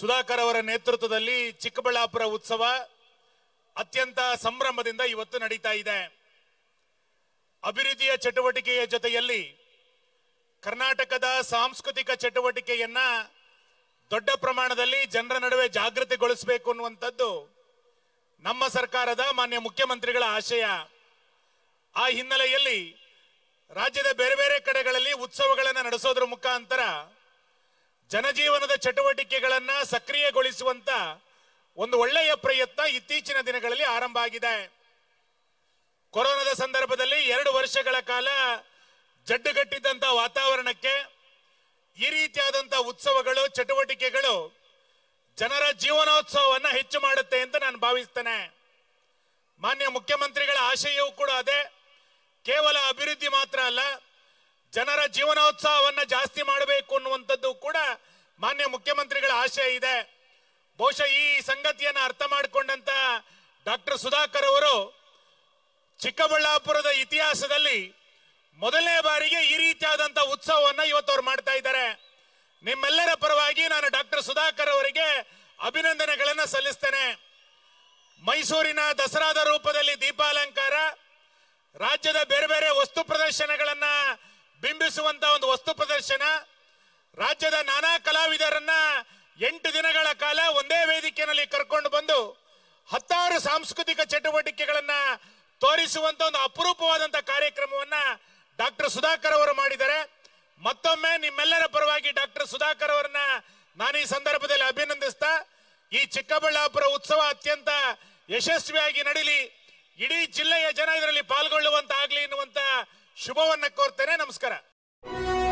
ಸುಧಾಕರ್ ಅವರ ನೇತೃತ್ವದಲ್ಲಿ ಚಿಕ್ಕಬಳ್ಳಾಪುರ ಉತ್ಸವ ಅತ್ಯಂತ ಸಂಭ್ರಮದಿಂದ ಇವತ್ತು ನಡೀತಾ ಇದೆ ಅಭಿವೃದ್ಧಿಯ ಚಟುವಟಿಕೆಯ ಜೊತೆಯಲ್ಲಿ ಕರ್ನಾಟಕದ ಸಾಂಸ್ಕೃತಿಕ ಚಟುವಟಿಕೆಯನ್ನ ದೊಡ್ಡ ಪ್ರಮಾಣದಲ್ಲಿ ಜನರ ನಡುವೆ ಜಾಗೃತಿಗೊಳಿಸಬೇಕು ಅನ್ನುವಂಥದ್ದು ನಮ್ಮ ಸರ್ಕಾರದ ಮಾನ್ಯ ಮುಖ್ಯಮಂತ್ರಿಗಳ ಆಶಯ ಆ ಹಿನ್ನೆಲೆಯಲ್ಲಿ ರಾಜ್ಯದ ಬೇರೆ ಬೇರೆ ಕಡೆಗಳಲ್ಲಿ ಉತ್ಸವಗಳನ್ನು ನಡೆಸೋದ್ರ ಮುಖಾಂತರ ಜನಜೀವನದ ಚಟುವಟಿಕೆಗಳನ್ನ ಸಕ್ರಿಯಗೊಳಿಸುವಂತ ಒಂದು ಒಳ್ಳೆಯ ಪ್ರಯತ್ನ ಇತ್ತೀಚಿನ ದಿನಗಳಲ್ಲಿ ಆರಂಭ ಆಗಿದೆ ಕೊರೋನಾದ ಸಂದರ್ಭದಲ್ಲಿ ಎರಡು ವರ್ಷಗಳ ಕಾಲ ಜಡ್ಡುಗಟ್ಟಿದಂತ ವಾತಾವರಣಕ್ಕೆ ಈ ರೀತಿಯಾದಂತ ಉತ್ಸವಗಳು ಚಟುವಟಿಕೆಗಳು ಜನರ ಜೀವನೋತ್ಸವವನ್ನು ಹೆಚ್ಚು ಮಾಡುತ್ತೆ ಅಂತ ನಾನು ಭಾವಿಸ್ತೇನೆ ಮಾನ್ಯ ಮುಖ್ಯಮಂತ್ರಿಗಳ ಆಶಯವೂ ಕೂಡ ಅದೇ ಕೇವಲ ಅಭಿವೃದ್ಧಿ ಮಾತ್ರ ಅಲ್ಲ ಜನರ ಜೀವನೋತ್ಸವವನ್ನ ಜಾಸ್ತಿ ಮುಖ್ಯಮಂತ್ರಿಗಳ ಆಶಯ ಇದೆ ಬಹುಶಃ ಈ ಸಂಗತಿಯನ್ನು ಅರ್ಥ ಮಾಡಿಕೊಂಡಂತ ಡಾಕ್ಟರ್ ಸುಧಾಕರ್ ಅವರು ಚಿಕ್ಕಬಳ್ಳಾಪುರದ ಇತಿಹಾಸದಲ್ಲಿ ಮೊದಲನೇ ಬಾರಿಗೆ ಈ ರೀತಿಯಾದಂಥ ಉತ್ಸವವನ್ನು ಇವತ್ತು ಅವ್ರು ಮಾಡ್ತಾ ಇದ್ದಾರೆ ನಿಮ್ಮೆಲ್ಲರ ಪರವಾಗಿ ನಾನು ಡಾಕ್ಟರ್ ಸುಧಾಕರ್ ಅವರಿಗೆ ಅಭಿನಂದನೆಗಳನ್ನು ಸಲ್ಲಿಸ್ತೇನೆ ಮೈಸೂರಿನ ದಸರಾದ ರೂಪದಲ್ಲಿ ದೀಪಾಲಂಕಾರ ರಾಜ್ಯದ ಬೇರೆ ಬೇರೆ ವಸ್ತು ಪ್ರದರ್ಶನಗಳನ್ನ ಬಿಂಬಿಸುವಂತ ಒಂದು ವಸ್ತು ಪ್ರದರ್ಶನ ರಾಜ್ಯದ ನಾನಾ ಕಲಾವಿದರನ್ನ ಎಂಟು ದಿನಗಳ ಕಾಲ ಒಂದೇ ವೇದಿಕೆಯಲ್ಲಿ ಕರ್ಕೊಂಡು ಬಂದು ಹತ್ತಾರು ಸಾಂಸ್ಕೃತಿಕ ಚಟುವಟಿಕೆಗಳನ್ನ ತೋರಿಸುವಂತ ಒಂದು ಅಪರೂಪವಾದಂತ ಕಾರ್ಯಕ್ರಮವನ್ನ ಡಾಕ್ಟರ್ ಸುಧಾಕರ್ ಅವರು ಮಾಡಿದ್ದಾರೆ ಮತ್ತೊಮ್ಮೆ ನಿಮ್ಮೆಲ್ಲರ ಪರವಾಗಿ ಡಾಕ್ಟರ್ ಸುಧಾಕರ್ ಅವರನ್ನ ನಾನು ಈ ಸಂದರ್ಭದಲ್ಲಿ ಅಭಿನಂದಿಸ್ತಾ ಈ ಚಿಕ್ಕಬಳ್ಳಾಪುರ ಉತ್ಸವ ಅತ್ಯಂತ ಯಶಸ್ವಿಯಾಗಿ ನಡೀಲಿ ಇಡೀ ಜಿಲ್ಲೆಯ ಜನ ಇದರಲ್ಲಿ ಪಾಲ್ಗೊಳ್ಳುವಂತ ಆಗ್ಲಿ ಎನ್ನುವಂತ ಶುಭವನ್ನ ಕೋರ್ತೇನೆ ನಮಸ್ಕಾರ